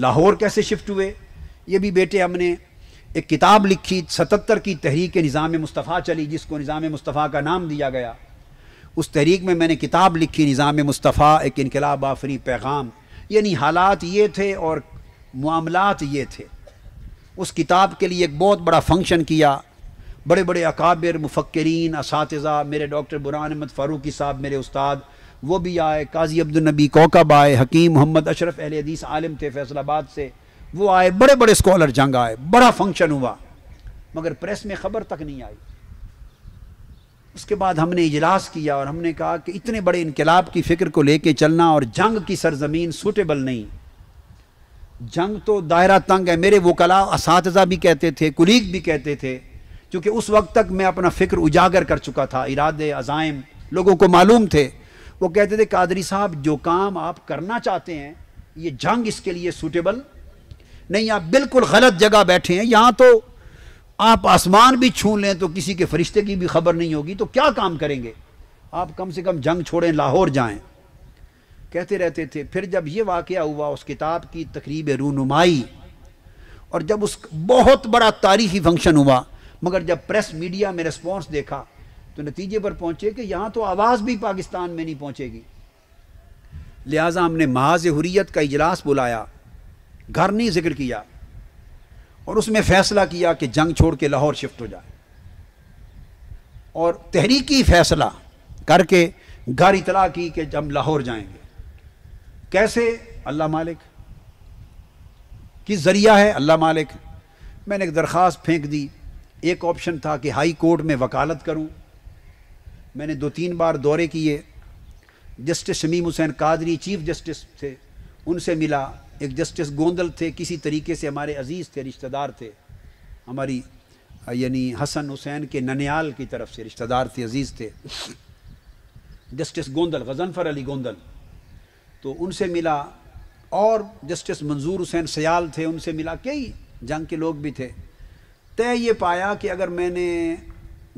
लाहौर कैसे शिफ्ट हुए ये भी बेटे हमने एक किताब लिखी सतर की तहरीक निज़ाम मुस्तफ़ा चली जिसको निज़ाम मुस्तफ़ा का नाम दिया गया उस तहरीक में मैंने किताब लिखी निज़ाम मुस्तफ़ा एक इनकलाब आफरी पैगाम यानी हालात ये थे और मामलात ये थे उस किताब के लिए एक बहुत बड़ा फंक्शन किया बड़े बड़े अकाबिर मुफक्रीन इस मेरे डॉक्टर बुरान अहमद फ़ारूकी साहब मेरे उस्ताद वो भी आए काजी अब्दुलनबी कोकब आए हकीम मोहम्मद अशरफ अहल हदीस आलम थे फैसलाबाद से वो आए बड़े बड़े स्कॉलर जंग आए बड़ा फंक्शन हुआ मगर प्रेस में ख़बर तक नहीं आई उसके बाद हमने इजलास किया और हमने कहा कि इतने बड़े इनकलाब की फ़िक्र को लेके चलना और जंग की सरजमीन सूटेबल नहीं जंग तो दायरा तंग है मेरे वकला इस भी कहते थे कुलीग भी कहते थे क्योंकि उस वक्त तक मैं अपना फ़िक्र उजागर कर चुका था इरादे अजायम लोगों को मालूम थे वो कहते थे कादरी साहब जो काम आप करना चाहते हैं ये जंग इसके लिए सूटेबल नहीं आप बिल्कुल गलत जगह बैठे हैं यहाँ तो आप आसमान भी छू लें तो किसी के फरिश्ते की भी खबर नहीं होगी तो क्या काम करेंगे आप कम से कम जंग छोड़ें लाहौर जाएं कहते रहते थे फिर जब ये वाक़ हुआ उस किताब की तकरीब रूनुमाई और जब उस बहुत बड़ा तारीखी फंक्शन हुआ मगर जब प्रेस मीडिया में रिस्पॉन्स देखा तो नतीजे पर पहुंचे कि यहां तो आवाज़ भी पाकिस्तान में नहीं पहुंचेगी लिहाजा हमने महाज हुरियत का इजलास बुलाया घर नहीं जिक्र किया और उसमें फैसला किया कि जंग छोड़ के लाहौर शिफ्ट हो जाए और तहरीकी फैसला करके घर इतला की कि हम लाहौर जाएंगे कैसे अल्लाह मालिक किस ज़रिया है अल्लाह मालिक मैंने एक दरख्वास्त फेंक दी एक ऑप्शन था कि हाई कोर्ट में वकालत करूं मैंने दो तीन बार दौरे किए justice Shamim Hussain Qadri chief justice थे उनसे मिला एक जस्टिस गोंदल थे किसी तरीके से हमारे अजीज़ थे रिश्तेदार थे हमारी यानी हसन हुसैन के ननियाल की तरफ से रिश्तेदार थे अजीज़ थे जस्टिस गोंदल गजनफर अली गोंदल तो उनसे मिला और जस्टिस मंजूर हुसैन सयाल थे उनसे मिला कई जंग के लोग भी थे तय ये पाया कि अगर मैंने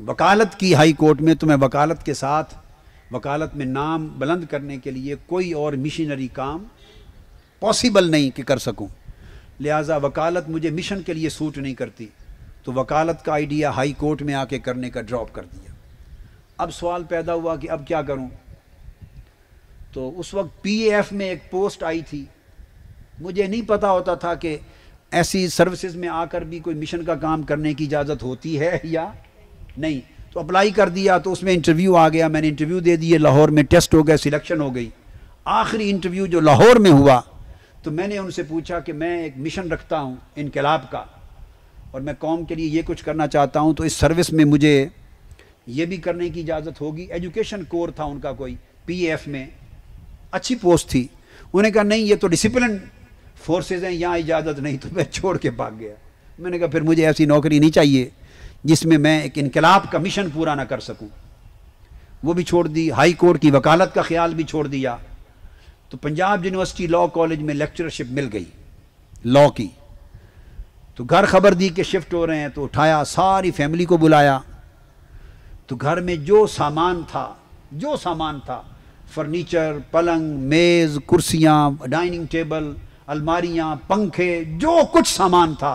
वकालत की हाई कोर्ट में तो मैं वकालत के साथ वकालत में नाम बुलंद करने के लिए कोई और मिशनरी काम पॉसिबल नहीं कि कर सकूं लिहाजा वकालत मुझे मिशन के लिए सूट नहीं करती तो वकालत का आइडिया हाई कोर्ट में आके करने का ड्रॉप कर दिया अब सवाल पैदा हुआ कि अब क्या करूं तो उस वक्त पीएफ में एक पोस्ट आई थी मुझे नहीं पता होता था कि ऐसी सर्विसेज में आकर भी कोई मिशन का काम करने की इजाज़त होती है या नहीं तो अप्लाई कर दिया तो उसमें इंटरव्यू आ गया मैंने इंटरव्यू दे दिए लाहौर में टेस्ट हो गया सिलेक्शन हो गई आखिरी इंटरव्यू जो लाहौर में हुआ तो मैंने उनसे पूछा कि मैं एक मिशन रखता हूँ इनकलाब का और मैं कौम के लिए ये कुछ करना चाहता हूँ तो इस सर्विस में मुझे ये भी करने की इजाज़त होगी एजुकेशन कोर था उनका कोई पीएफ में अच्छी पोस्ट थी उन्हें कहा नहीं ये तो डिसिप्लिन फोर्सेज हैं यहाँ इजाज़त नहीं तो मैं छोड़ के भाग गया मैंने कहा फिर मुझे ऐसी नौकरी नहीं चाहिए जिसमें मैं एक इनकलाब का मिशन पूरा ना कर सकूं वो भी छोड़ दी हाई कोर्ट की वकालत का ख्याल भी छोड़ दिया तो पंजाब यूनिवर्सिटी लॉ कॉलेज में लेक्चरशिप मिल गई लॉ की तो घर खबर दी कि शिफ्ट हो रहे हैं तो उठाया सारी फैमिली को बुलाया तो घर में जो सामान था जो सामान था फर्नीचर पलंग मेज़ कुर्सियाँ डाइनिंग टेबल अलमारियाँ पंखे जो कुछ सामान था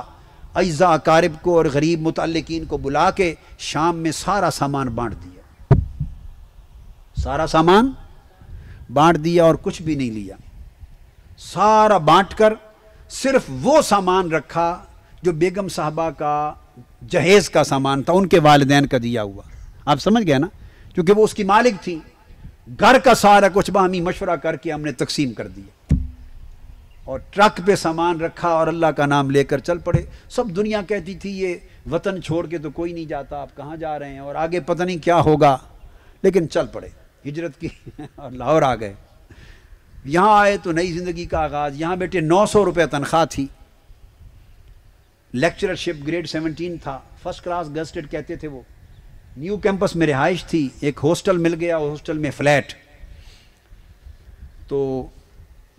अज्जा कारब को और गरीब मुतलकिन को बुला के शाम में सारा सामान बांट दिया सारा सामान बांट दिया और कुछ भी नहीं लिया सारा बांट कर सिर्फ वो सामान रखा जो बेगम साहबा का जहेज़ का सामान था उनके वालदेन का दिया हुआ आप समझ गए ना क्योंकि वो उसकी मालिक थी घर का सारा कुछ बाहमी मशवरा करके हमने तकसीम कर दिया और ट्रक पे सामान रखा और अल्लाह का नाम लेकर चल पड़े सब दुनिया कहती थी ये वतन छोड़ के तो कोई नहीं जाता आप कहाँ जा रहे हैं और आगे पता नहीं क्या होगा लेकिन चल पड़े हिजरत की और लाहौर आ गए यहाँ आए तो नई ज़िंदगी का आगाज़ यहाँ बेटे नौ सौ रुपये तनख्वाह थी लेक्चरशिप ग्रेड सेवनटीन था फर्स्ट क्लास गजटेड कहते थे वो न्यू कैंपस में रिहाइश थी एक हॉस्टल मिल गया हॉस्टल में फ्लैट तो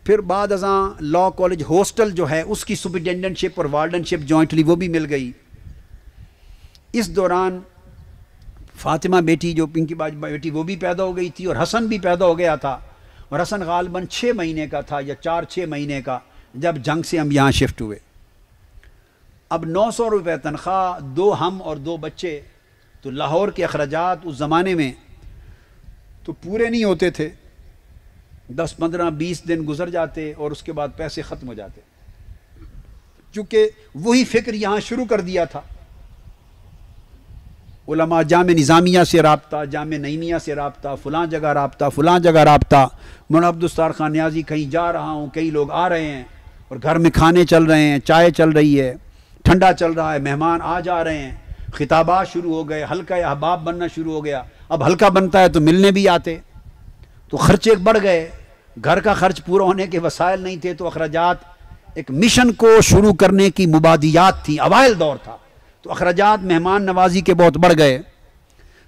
फिर बाद अजा लॉ कॉलेज हॉस्टल जो है उसकी सुप्रिटेंडेंटशिप और वार्डनशिप जॉइंटली वो भी मिल गई इस दौरान फातिमा बेटी जो पिंकी बाज बेटी वो भी पैदा हो गई थी और हसन भी पैदा हो गया था और हसन गालबन छः महीने का था या चार छः महीने का जब जंग से हम यहाँ शिफ्ट हुए अब नौ सौ रुपये तनख्वाह दो हम और दो बच्चे तो लाहौर के अखराज उस ज़माने में तो पूरे नहीं होते थे दस पंद्रह बीस दिन गुजर जाते और उसके बाद पैसे ख़त्म हो जाते क्योंकि वही फ़िक्र यहाँ शुरू कर दिया था उलमा जाम निज़ामिया से रबता जाम नईमिया से रबता फ़लाँ जगह रबता फ़लाँ जगह रबता मौना अब्दुस्तार खान न्याजी कहीं जा रहा हूँ कई लोग आ रहे हैं और घर में खाने चल रहे हैं चाय चल रही है ठंडा चल रहा है मेहमान आ जा रहे हैं खिताबात शुरू हो गए हल्का अहबाब बनना शुरू हो गया अब हल्का बनता है तो मिलने भी आते तो खर्चे बढ़ गए घर का खर्च पूरा होने के वसायल नहीं थे तो अखराज एक मिशन को शुरू करने की मुबादियात थी अवायल दौर था तो अखराज मेहमान नवाजी के बहुत बढ़ गए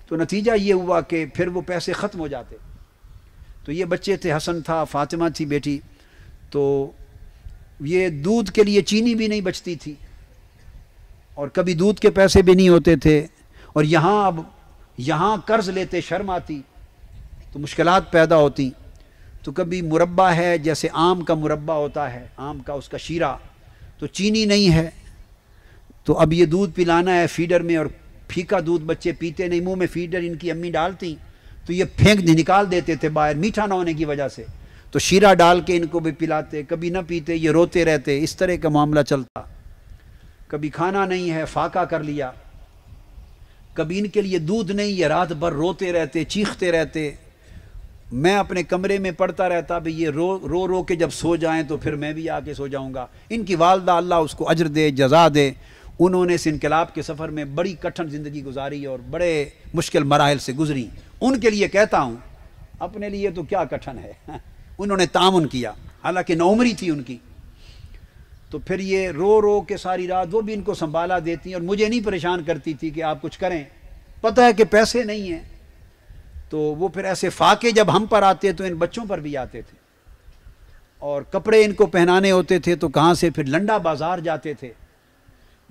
तो नतीजा ये हुआ कि फिर वो पैसे ख़त्म हो जाते तो ये बच्चे थे हसन था फातिमा थी बेटी तो ये दूध के लिए चीनी भी नहीं बचती थी और कभी दूध के पैसे भी नहीं होते थे और यहाँ अब यहाँ कर्ज़ लेते शर्म आती तो मुश्किल पैदा होती तो कभी मुरबा है जैसे आम का मुरबा होता है आम का उसका शीरा तो चीनी नहीं है तो अब ये दूध पिलाना है फीडर में और फीका दूध बच्चे पीते नहीं मुंह में फीडर इनकी अम्मी डालती तो ये फेंक निकाल देते थे बाहर मीठा ना होने की वजह से तो शीरा डाल के इनको भी पिलाते कभी ना पीते ये रोते रहते इस तरह का मामला चलता कभी खाना नहीं है फाका कर लिया कभी इनके लिए दूध नहीं है रात भर रोते रहते चीखते रहते मैं अपने कमरे में पढ़ता रहता भी ये रो रो रो के जब सो जाएं तो फिर मैं भी आके सो जाऊंगा इनकी वालदा अल्लाह उसको अजर दे जजा दे उन्होंने इस इनकलाब के सफ़र में बड़ी कठिन ज़िंदगी गुजारी और बड़े मुश्किल मराहल से गुजरी उनके लिए कहता हूँ अपने लिए तो क्या कठिन है उन्होंने तामन किया हालांकि नौमरी थी उनकी तो फिर ये रो रो के सारी रात वो भी इनको संभाला देती और मुझे नहीं परेशान करती थी कि आप कुछ करें पता है कि पैसे नहीं हैं तो वो फिर ऐसे फाके जब हम पर आते तो इन बच्चों पर भी आते थे और कपड़े इनको पहनाने होते थे तो कहाँ से फिर लंडा बाज़ार जाते थे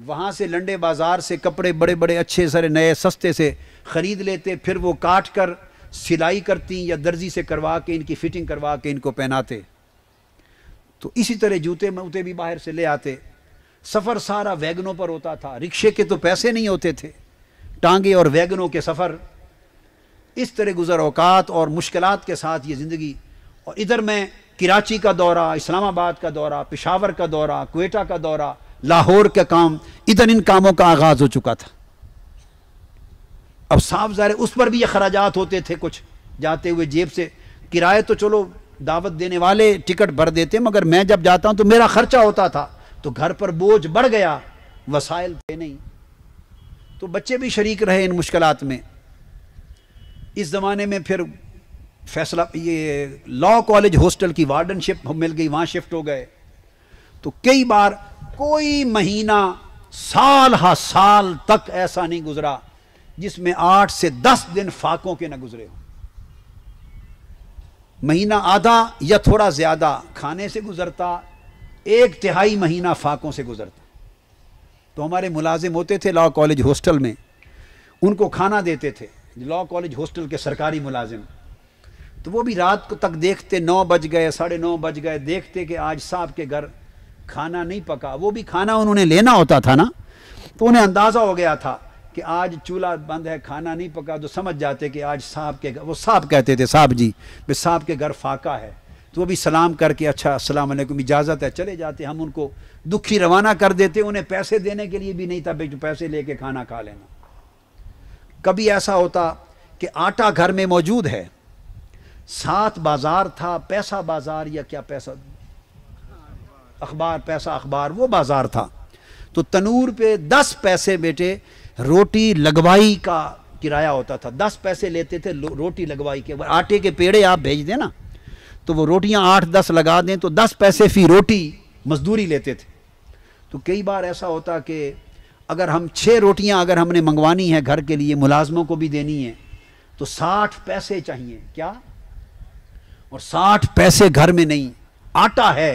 वहाँ से लंडे बाज़ार से कपड़े बड़े बड़े अच्छे सारे नए सस्ते से ख़रीद लेते फिर वो काट कर सिलाई करती या दर्जी से करवा के इनकी फ़िटिंग करवा के इनको पहनाते तो इसी तरह जूते मूते भी बाहर से ले आते सफ़र सारा वैगनों पर होता था रिक्शे के तो पैसे नहीं होते थे टांगे और वैगनों के सफ़र इस तरह गुज़र अवकात और मुश्किल के साथ ये ज़िंदगी और इधर मैं कराची का दौरा इस्लामाबाद का दौरा पिशावर का दौरा कोटा का दौरा लाहौर का काम इधर इन कामों का आगाज़ हो चुका था अब साफ ज़ाहिर उस पर भी ये खराज होते थे कुछ जाते हुए जेब से किराए तो चलो दावत देने वाले टिकट भर देते मगर मैं जब जाता हूँ तो मेरा खर्चा होता था तो घर पर बोझ बढ़ गया वसाइल थे नहीं तो बच्चे भी शरीक रहे इन मुश्किल में इस ज़माने में फिर फैसला ये लॉ कॉलेज हॉस्टल की वार्डनशिप मिल गई वहाँ शिफ्ट हो गए तो कई बार कोई महीना साल हा साल तक ऐसा नहीं गुजरा जिसमें आठ से दस दिन फाकों के ना गुजरे हो महीना आधा या थोड़ा ज्यादा खाने से गुजरता एक तिहाई महीना फाकों से गुजरता तो हमारे मुलाजिम होते थे लॉ कॉलेज हॉस्टल में उनको खाना देते थे लॉ कॉलेज हॉस्टल के सरकारी मुलाजिम तो वो भी रात को तक देखते नौ बज गए साढ़े नौ बज गए देखते कि आज साहब के घर खाना नहीं पका वो भी खाना उन्होंने लेना होता था ना तो उन्हें अंदाज़ा हो गया था कि आज चूल्हा बंद है खाना नहीं पका तो समझ जाते कि आज साहब के वो साहब कहते थे साहब जी भाई साहब के घर फाका है तो वो भी सलाम करके अच्छा असलम इजाज़त है चले जाते हम उनको दुखी रवाना कर देते उन्हें पैसे देने के लिए भी नहीं था भाई पैसे लेके खाना खा लेना कभी ऐसा होता कि आटा घर में मौजूद है साथ बाजार था पैसा बाजार या क्या पैसा अखबार पैसा अखबार वो बाजार था तो तनूर पे दस पैसे बेटे रोटी लगवाई का किराया होता था दस पैसे लेते थे रोटी लगवाई के आटे के पेड़े आप भेज देना तो वो रोटियां आठ दस लगा दें तो दस पैसे फी रोटी मजदूरी लेते थे तो कई बार ऐसा होता कि अगर हम छः रोटियां अगर हमने मंगवानी है घर के लिए मुलाजमों को भी देनी है तो साठ पैसे चाहिए क्या और साठ पैसे घर में नहीं आटा है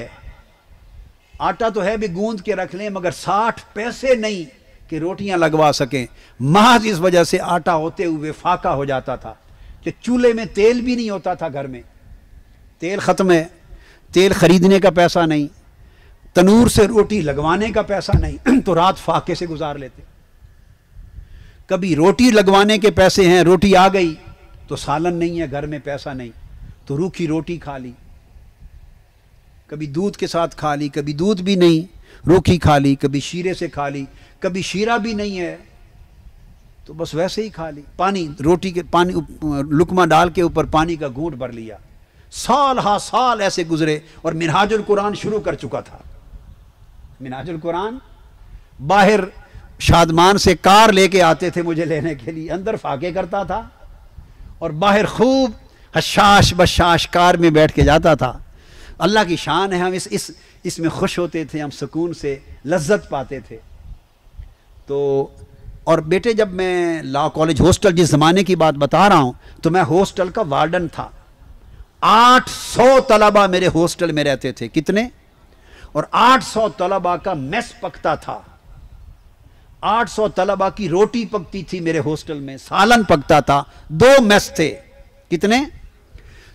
आटा तो है भी गूंद के रख लें मगर साठ पैसे नहीं कि रोटियां लगवा सकें महज इस वजह से आटा होते हुए फाका हो जाता था कि चूल्हे में तेल भी नहीं होता था घर में तेल ख़त्म है तेल ख़रीदने का पैसा नहीं तनूर से रोटी लगवाने का पैसा नहीं तो रात फाके से गुजार लेते कभी रोटी लगवाने के पैसे हैं रोटी आ गई तो सालन नहीं है घर में पैसा नहीं तो रूखी रोटी खा ली कभी दूध के साथ खा ली कभी दूध भी नहीं रूखी खा ली कभी शीरे से खा ली कभी शीरा भी नहीं है तो बस वैसे ही खा ली पानी रोटी के पानी लुकमा डाल के ऊपर पानी का घूट भर लिया साल हा साल ऐसे गुजरे और मिनहाजुल कुरान शुरू कर चुका था मिनाजुल कुरान बाहर शादमान से कार लेके आते थे मुझे लेने के लिए अंदर फाके करता था और बाहर खूब हशाश बशाश कार में बैठ के जाता था अल्लाह की शान है हम इस इस इसमें खुश होते थे हम सुकून से लज्जत पाते थे तो और बेटे जब मैं लॉ कॉलेज हॉस्टल जिस ज़माने की बात बता रहा हूँ तो मैं हॉस्टल का वार्डन था 800 तलबा मेरे हॉस्टल में रहते थे कितने और 800 तलबा का मेस पकता था 800 तलबा की रोटी पकती थी मेरे हॉस्टल में सालन पकता था दो मेस थे कितने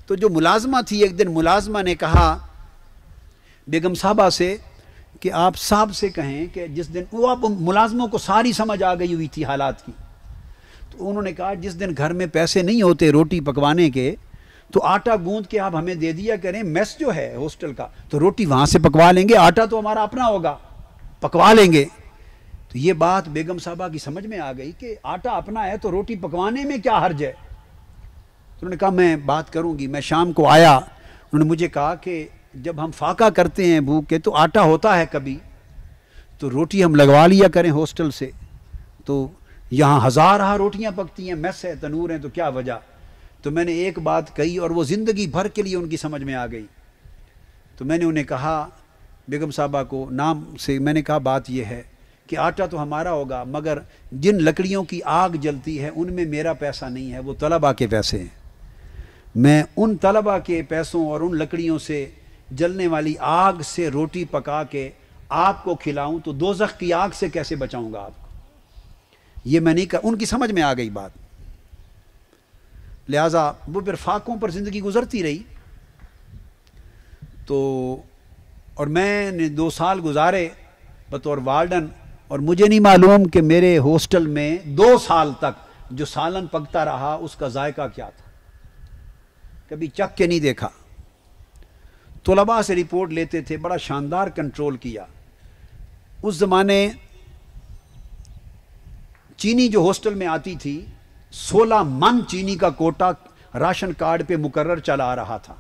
तो जो मुलाजमा थी एक दिन मुलाजमा ने कहा बेगम साहबा से कि आप साहब से कहें कि जिस दिन वो आप मुलाजमों को सारी समझ आ गई हुई थी हालात की तो उन्होंने कहा जिस दिन घर में पैसे नहीं होते रोटी पकवाने के तो आटा गूंद के आप हमें दे दिया करें मेस जो है हॉस्टल का तो रोटी वहां से पकवा लेंगे आटा तो हमारा अपना होगा पकवा लेंगे तो ये बात बेगम साहबा की समझ में आ गई कि आटा अपना है तो रोटी पकवाने में क्या हर्ज है तो उन्होंने कहा मैं बात करूँगी मैं शाम को आया उन्होंने मुझे कहा कि जब हम फाका करते हैं भूख के तो आटा होता है कभी तो रोटी हम लगवा लिया करें हॉस्टल से तो यहाँ हाँ रोटियाँ पकती हैं मेस है तनूर है तो क्या वजह तो मैंने एक बात कही और वो ज़िंदगी भर के लिए उनकी समझ में आ गई तो मैंने उन्हें कहा बेगम साहबा को नाम से मैंने कहा बात यह है कि आटा तो हमारा होगा मगर जिन लकड़ियों की आग जलती है उनमें मेरा पैसा नहीं है वो तलबा के पैसे हैं मैं उन तलबा के पैसों और उन लकड़ियों से जलने वाली आग से रोटी पका के आपको खिलाऊं तो दोजख की आग से कैसे बचाऊंगा आपको ये मैं नहीं कर उनकी समझ में आ गई बात लिहाजा वो फिर फाकों पर ज़िंदगी गुजरती रही तो और मैंने दो साल गुजारे बतौर वार्डन और मुझे नहीं मालूम कि मेरे हॉस्टल में दो साल तक जो सालन पकता रहा उसका जायका क्या था कभी चक के नहीं देखा तलबा से रिपोर्ट लेते थे बड़ा शानदार कंट्रोल किया उस ज़माने चीनी जो हॉस्टल में आती थी सोलह मन चीनी का कोटा राशन कार्ड पे मुकर्र चला आ रहा था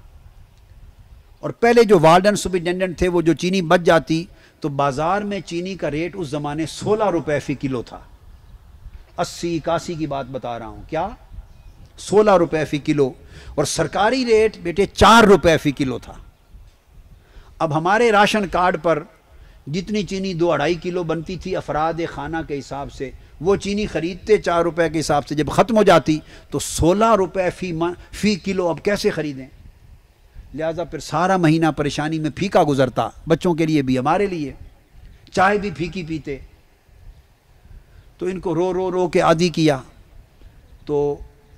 और पहले जो वार्डन सुप्रिटेंडेंट थे वो जो चीनी बच जाती तो बाज़ार में चीनी का रेट उस ज़माने सोलह रुपए फ़ी किलो था अस्सी इक्यासी की बात बता रहा हूं क्या सोलह रुपए फ़ी किलो और सरकारी रेट बेटे चार रुपए फ़ी किलो था अब हमारे राशन कार्ड पर जितनी चीनी दो अढ़ाई किलो बनती थी अफराद खाना के हिसाब से वो चीनी ख़रीदते चार रुपए के हिसाब से जब ख़त्म हो जाती तो सोलह रुपए फ़ी फ़ी किलो अब कैसे ख़रीदें लिहाजा फिर सारा महीना परेशानी में फीका गुजरता बच्चों के लिए भी हमारे लिए चाय भी फीकी पीते तो इनको रो रो रो के आदि किया तो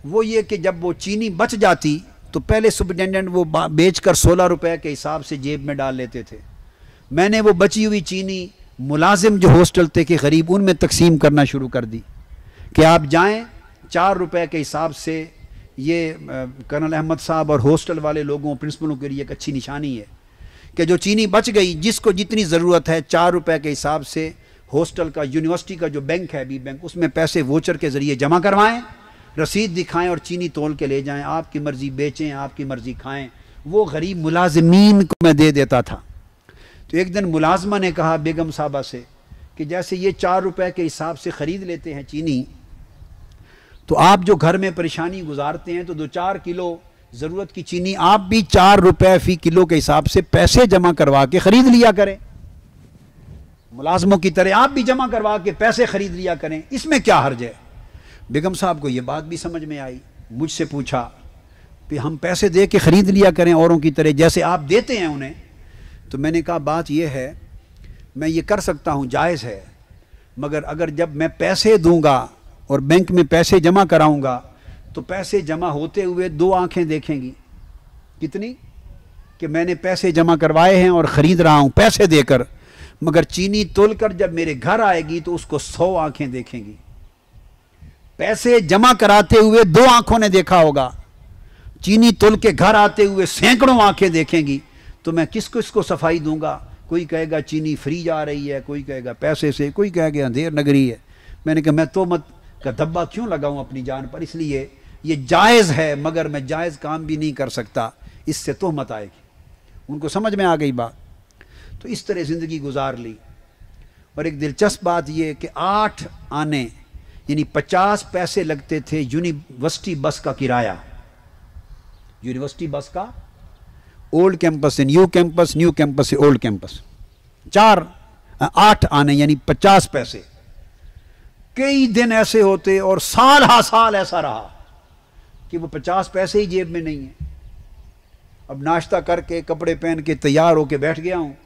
वो ये कि जब वो चीनी बच जाती तो पहले सुप्रिटेंडेंट वो बेच कर सोलह रुपये के हिसाब से जेब में डाल लेते थे मैंने वो बची हुई चीनी मुलाजिम जो हॉस्टल थे कि गरीब उनमें तकसीम करना शुरू कर दी कि आप जाएँ चार रुपये के हिसाब से ये कर्नल अहमद साहब और हॉस्टल वाले लोगों प्रिंसिपलों के लिए एक अच्छी निशानी है कि जो चीनी बच गई जिसको जितनी ज़रूरत है चार रुपये के हिसाब से हॉस्टल का यूनिवर्सिटी का जो बैंक है बी बैंक उसमें पैसे वोचर के ज़रिए जमा करवाएं रसीद दिखाएं और चीनी तोल के ले जाएं आपकी मर्ज़ी बेचें आपकी मर्ज़ी खाएं वो गरीब मुलाजमीन को मैं दे देता था तो एक दिन मुलाजमा ने कहा बेगम साहबा से कि जैसे ये चार रुपए के हिसाब से ख़रीद लेते हैं चीनी तो आप जो घर में परेशानी गुजारते हैं तो दो चार किलो ज़रूरत की चीनी आप भी चार रुपए फ़ी किलो के हिसाब से पैसे जमा करवा के ख़रीद लिया करें मुलाजमों की तरह आप भी जमा करवा के पैसे ख़रीद लिया करें इसमें क्या हर्ज है बेगम साहब को ये बात भी समझ में आई मुझसे पूछा कि हम पैसे दे के ख़रीद लिया करें औरों की तरह जैसे आप देते हैं उन्हें तो मैंने कहा बात यह है मैं ये कर सकता हूँ जायज़ है मगर अगर जब मैं पैसे दूंगा और बैंक में पैसे जमा कराऊंगा तो पैसे जमा होते हुए दो आंखें देखेंगी कितनी कि मैंने पैसे जमा करवाए हैं और ख़रीद रहा हूँ पैसे देकर मगर चीनी तोल कर जब मेरे घर आएगी तो उसको सौ आंखें देखेंगी पैसे जमा कराते हुए दो आंखों ने देखा होगा चीनी तोल के घर आते हुए सैकड़ों आंखें देखेंगी तो मैं किस किस को सफाई दूंगा कोई कहेगा चीनी फ्री जा रही है कोई कहेगा पैसे से कोई कहेगा अंधेर नगरी है मैंने कहा मैं तो मत का धब्बा क्यों लगाऊं अपनी जान पर इसलिए ये जायज़ है मगर मैं जायज़ काम भी नहीं कर सकता इससे तो मत आएगी उनको समझ में आ गई बात तो इस तरह ज़िंदगी गुजार ली और एक दिलचस्प बात यह कि आठ आने यानी पचास पैसे लगते थे यूनिवर्सिटी बस का किराया यूनिवर्सिटी बस का ओल्ड कैंपस से न्यू कैंपस न्यू कैंपस से ओल्ड कैंपस चार आठ आने यानी पचास पैसे कई दिन ऐसे होते और साल हा साल ऐसा रहा कि वो पचास पैसे ही जेब में नहीं है अब नाश्ता करके कपड़े पहन के तैयार होके बैठ गया हूँ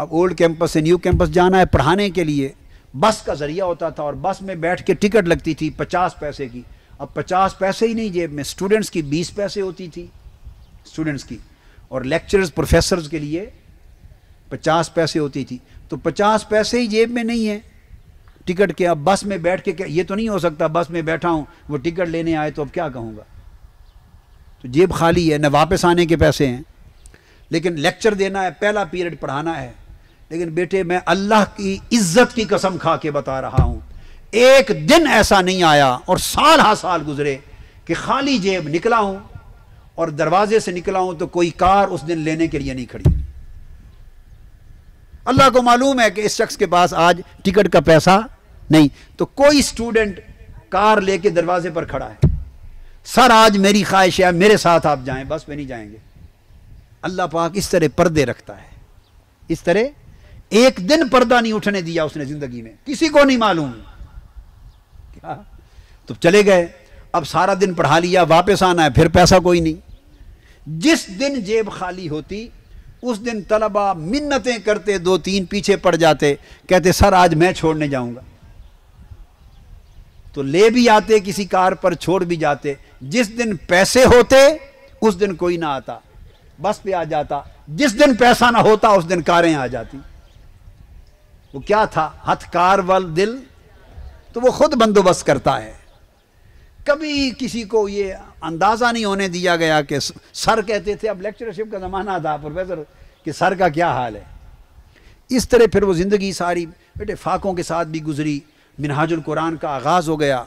अब ओल्ड कैंपस से न्यू कैंपस जाना है पढ़ाने के लिए बस का ज़रिया होता था और बस में बैठ के टिकट लगती थी पचास पैसे की अब पचास पैसे ही नहीं जेब में स्टूडेंट्स की बीस पैसे होती थी स्टूडेंट्स की और लेक्चरर्स प्रोफेसर्स के लिए पचास पैसे होती थी तो पचास पैसे ही जेब में नहीं है टिकट के अब बस में बैठ के क्या ये तो नहीं हो सकता बस में बैठा हूँ वो टिकट लेने आए तो अब क्या कहूँगा तो जेब खाली है न वापस आने के पैसे हैं लेकिन लेक्चर देना है पहला पीरियड पढ़ाना है लेकिन बेटे मैं अल्लाह की इज्जत की कसम खा के बता रहा हूँ एक दिन ऐसा नहीं आया और साल हा साल गुजरे कि खाली जेब निकला हूँ और दरवाजे से निकला हूं तो कोई कार उस दिन लेने के लिए नहीं खड़ी अल्लाह को मालूम है कि इस शख्स के पास आज टिकट का पैसा नहीं तो कोई स्टूडेंट कार लेके दरवाजे पर खड़ा है सर आज मेरी ख्वाहिश है मेरे साथ आप जाएं बस में नहीं जाएंगे अल्लाह पाक इस तरह पर्दे रखता है इस तरह एक दिन पर्दा नहीं उठने दिया उसने जिंदगी में किसी को नहीं मालूम क्या तो चले गए अब सारा दिन पढ़ा लिया वापस आना है फिर पैसा कोई नहीं जिस दिन जेब खाली होती उस दिन तलबा मिन्नतें करते दो तीन पीछे पड़ जाते कहते सर आज मैं छोड़ने जाऊंगा तो ले भी आते किसी कार पर छोड़ भी जाते जिस दिन पैसे होते उस दिन कोई ना आता बस पे आ जाता जिस दिन पैसा ना होता उस दिन कारें आ जाती वो क्या था हथकार वल दिल तो वो खुद बंदोबस्त करता है कभी किसी को ये अंदाज़ा नहीं होने दिया गया कि सर कहते थे अब लेक्चरशिप का ज़माना था प्रोफेसर कि सर का क्या हाल है इस तरह फिर वो ज़िंदगी सारी बेटे फाकों के साथ भी गुजरी मिनहाजुल कुरान का आगाज़ हो गया